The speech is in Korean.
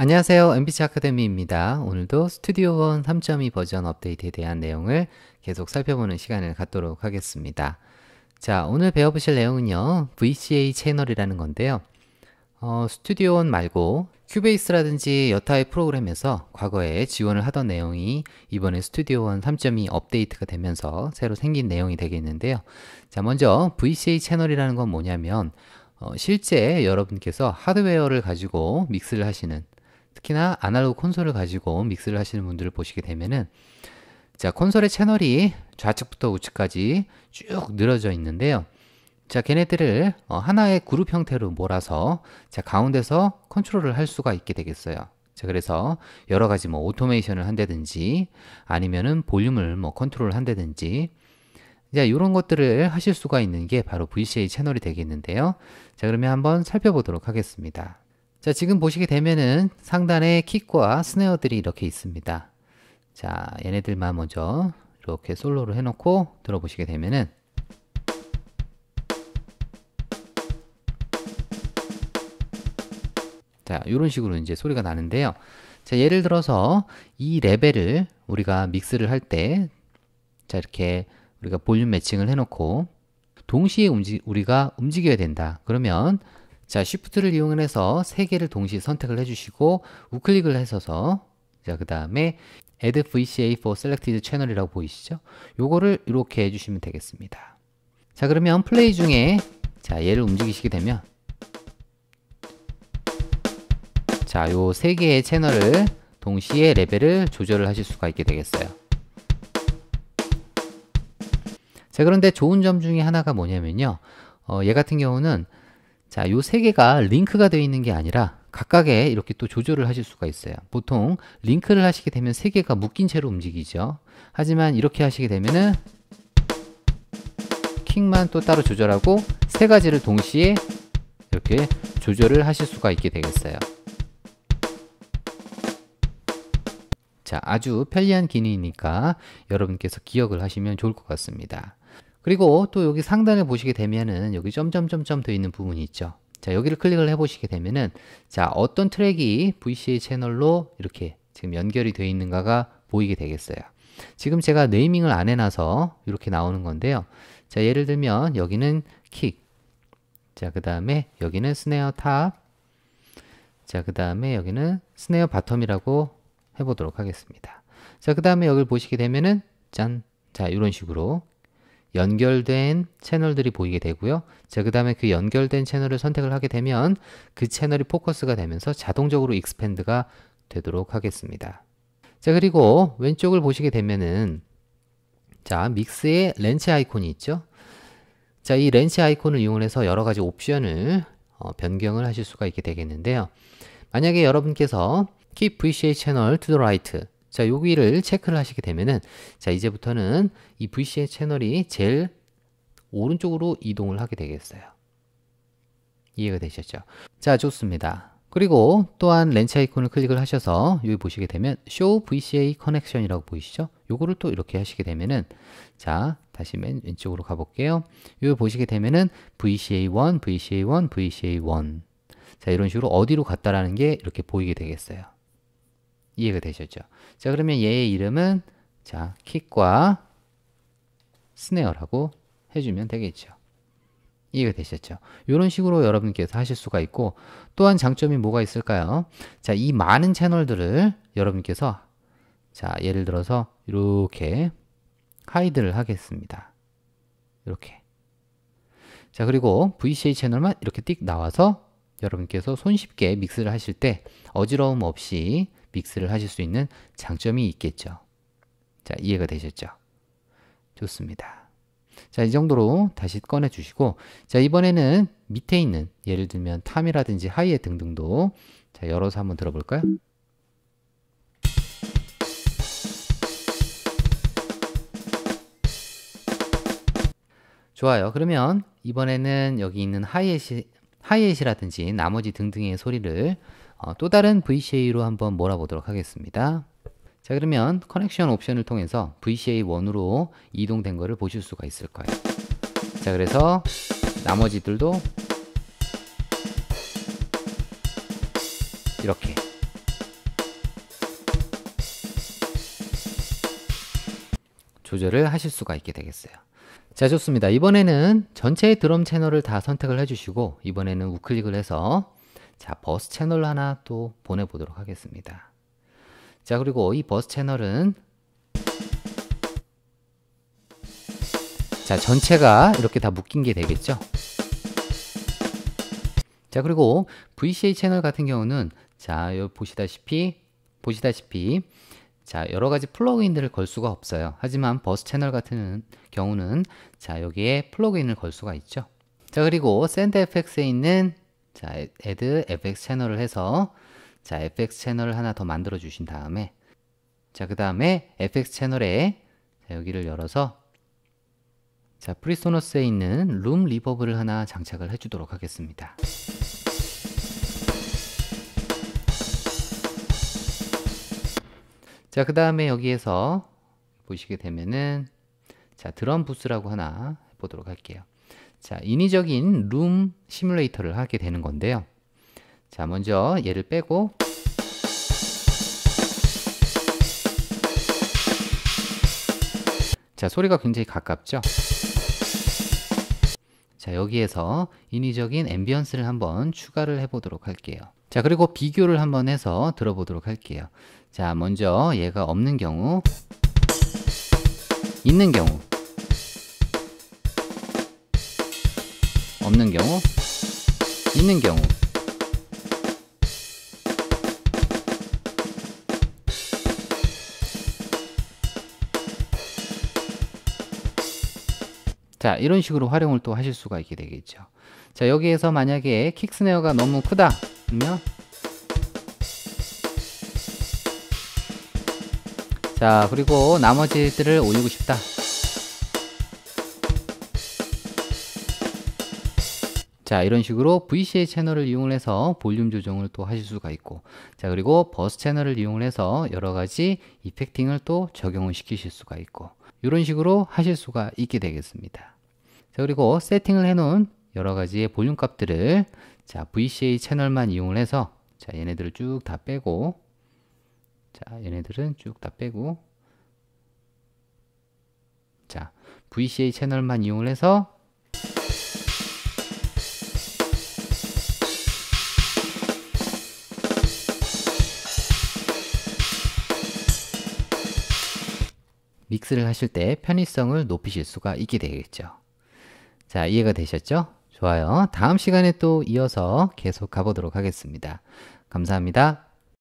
안녕하세요. MBC 아카데미입니다. 오늘도 스튜디오 원3.2 버전 업데이트에 대한 내용을 계속 살펴보는 시간을 갖도록 하겠습니다. 자, 오늘 배워보실 내용은요. VCA 채널이라는 건데요. 어, 스튜디오 원 말고 큐베이스라든지 여타의 프로그램에서 과거에 지원을 하던 내용이 이번에 스튜디오 원3.2 업데이트가 되면서 새로 생긴 내용이 되겠는데요. 자, 먼저 VCA 채널이라는 건 뭐냐면 어, 실제 여러분께서 하드웨어를 가지고 믹스를 하시는 특히나 아날로그 콘솔을 가지고 믹스를 하시는 분들을 보시게 되면은 자 콘솔의 채널이 좌측부터 우측까지 쭉 늘어져 있는데요 자 걔네들을 어, 하나의 그룹 형태로 몰아서 자 가운데서 컨트롤을 할 수가 있게 되겠어요 자 그래서 여러 가지 뭐 오토메이션을 한다든지 아니면은 볼륨을 뭐 컨트롤 을 한다든지 자 이런 것들을 하실 수가 있는 게 바로 VCA 채널이 되겠는데요 자 그러면 한번 살펴보도록 하겠습니다 자, 지금 보시게 되면은 상단에 킥과 스네어들이 이렇게 있습니다. 자, 얘네들만 먼저 이렇게 솔로로 해놓고 들어보시게 되면은 자, 이런 식으로 이제 소리가 나는데요. 자, 예를 들어서 이 레벨을 우리가 믹스를 할 때 자, 이렇게 우리가 볼륨 매칭을 해놓고 동시에 움직, 우리가 움직여야 된다. 그러면 자, 쉬프트를 이용해서 세 개를 동시에 선택을 해주시고 우클릭을 해서서 자, 그 다음에 add vca for selected channel이라고 보이시죠? 요거를 이렇게 해주시면 되겠습니다. 자, 그러면 플레이 중에 자, 얘를 움직이시게 되면 자, 요 세 개의 채널을 동시에 레벨을 조절을 하실 수가 있게 되겠어요. 자, 그런데 좋은 점 중에 하나가 뭐냐면요. 어, 얘 같은 경우는 자, 요 세 개가 링크가 되어 있는 게 아니라 각각에 이렇게 또 조절을 하실 수가 있어요. 보통 링크를 하시게 되면 세 개가 묶인 채로 움직이죠. 하지만 이렇게 하시게 되면은 킹만 또 따로 조절하고 세 가지를 동시에 이렇게 조절을 하실 수가 있게 되겠어요. 자, 아주 편리한 기능이니까 여러분께서 기억을 하시면 좋을 것 같습니다. 그리고 또 여기 상단에 보시게 되면은 여기 점점점점 되어 있는 부분이 있죠. 자, 여기를 클릭을 해 보시게 되면은 자, 어떤 트랙이 VCA 채널로 이렇게 지금 연결이 되어 있는가가 보이게 되겠어요. 지금 제가 네이밍을 안 해놔서 이렇게 나오는 건데요. 자, 예를 들면 여기는 킥. 자, 그 다음에 여기는 스네어 탑. 자, 그 다음에 여기는 스네어 바텀이라고 해보도록 하겠습니다. 자, 그 다음에 여기를 보시게 되면은 짠. 자, 이런 식으로 연결된 채널들이 보이게 되고요. 자, 그 다음에 그 연결된 채널을 선택을 하게 되면 그 채널이 포커스가 되면서 자동적으로 익스팬드가 되도록 하겠습니다. 자, 그리고 왼쪽을 보시게 되면은 자, 믹스의 렌치 아이콘이 있죠. 자, 이 렌치 아이콘을 이용해서 여러 가지 옵션을 어, 변경을 하실 수가 있게 되겠는데요. 만약에 여러분께서 Keep VCA 채널 to the right 자, 여기를 체크를 하시게 되면은 자, 이제부터는 이 VCA 채널이 제일 오른쪽으로 이동을 하게 되겠어요. 이해가 되셨죠? 자, 좋습니다. 그리고 또한 렌치 아이콘을 클릭을 하셔서 여기 보시게 되면 Show VCA Connection이라고 보이시죠? 요거를 또 이렇게 하시게 되면은 자 다시 맨 왼쪽으로 가볼게요. 여기 보시게 되면은 VCA1, VCA1, VCA1 자 이런 식으로 어디로 갔다라는 게 이렇게 보이게 되겠어요. 이해가 되셨죠? 자, 그러면 얘의 이름은 자, 킥과 스네어라고 해주면 되겠죠. 이해가 되셨죠? 이런 식으로 여러분께서 하실 수가 있고 또한 장점이 뭐가 있을까요? 자, 이 많은 채널들을 여러분께서 자, 예를 들어서 이렇게 하이드를 하겠습니다. 이렇게 자, 그리고 VCA 채널만 이렇게 띡 나와서 여러분께서 손쉽게 믹스를 하실 때 어지러움 없이 믹스를 하실 수 있는 장점이 있겠죠. 자, 이해가 되셨죠? 좋습니다. 자, 이 정도로 다시 꺼내 주시고 자, 이번에는 밑에 있는 예를 들면 탐이라든지 하이에 등등도 자, 열어서 한번 들어볼까요? 좋아요. 그러면 이번에는 여기 있는 하이햇이, 하이햇시라든지 나머지 등등의 소리를 어, 또 다른 VCA로 한번 몰아보도록 하겠습니다. 자 그러면 커넥션 옵션을 통해서 VCA1으로 이동된 것을 보실 수가 있을 거예요. 자 그래서 나머지들도 이렇게 조절을 하실 수가 있게 되겠어요. 자 좋습니다 이번에는 전체 드럼 채널을 다 선택을 해주시고 이번에는 우클릭을 해서 자, 버스 채널 하나 또 보내보도록 하겠습니다. 자, 그리고 이 버스 채널은 자, 전체가 이렇게 다 묶인 게 되겠죠. 자, 그리고 VCA 채널 같은 경우는 자, 여기 보시다시피 보시다시피 자, 여러 가지 플러그인들을 걸 수가 없어요. 하지만 버스 채널 같은 경우는 자, 여기에 플러그인을 걸 수가 있죠. 자, 그리고 샌드FX에 있는 자, add fx 채널을 해서 자, fx 채널을 하나 더 만들어 주신 다음에 자, 그 다음에 fx 채널에 자, 여기를 열어서 자, 프리소너스에 있는 룸 리버브를 하나 장착을 해주도록 하겠습니다. 자, 그 다음에 여기에서 보시게 되면은 자, 드럼 부스라고 하나 보도록 할게요. 자, 인위적인 룸 시뮬레이터를 하게 되는 건데요. 자, 먼저 얘를 빼고 자, 소리가 굉장히 가깝죠? 자, 여기에서 인위적인 앰비언스를 한번 추가를 해보도록 할게요. 자, 그리고 비교를 한번 해서 들어보도록 할게요. 자, 먼저 얘가 없는 경우 있는 경우 없는 경우 있는 경우 자 이런 식으로 활용을 또 하실 수가 있게 되겠죠 자 여기에서 만약에 킥스네어가 너무 크다 그러면 자 그리고 나머지들을 올리고 싶다 자 이런 식으로 VCA 채널을 이용 해서 볼륨 조정을 또 하실 수가 있고 자 그리고 버스 채널을 이용 해서 여러 가지 이펙팅을 또 적용을 시키실 수가 있고 이런 식으로 하실 수가 있게 되겠습니다 자 그리고 세팅을 해 놓은 여러 가지의 볼륨 값들을 자 VCA 채널만 이용을 해서 자 얘네들을 쭉 다 빼고 자 얘네들은 쭉 다 빼고 자 VCA 채널만 이용을 해서 믹스를 하실 때 편의성을 높이실 수가 있게 되겠죠. 자, 이해가 되셨죠? 좋아요. 다음 시간에 또 이어서 계속 가보도록 하겠습니다. 감사합니다.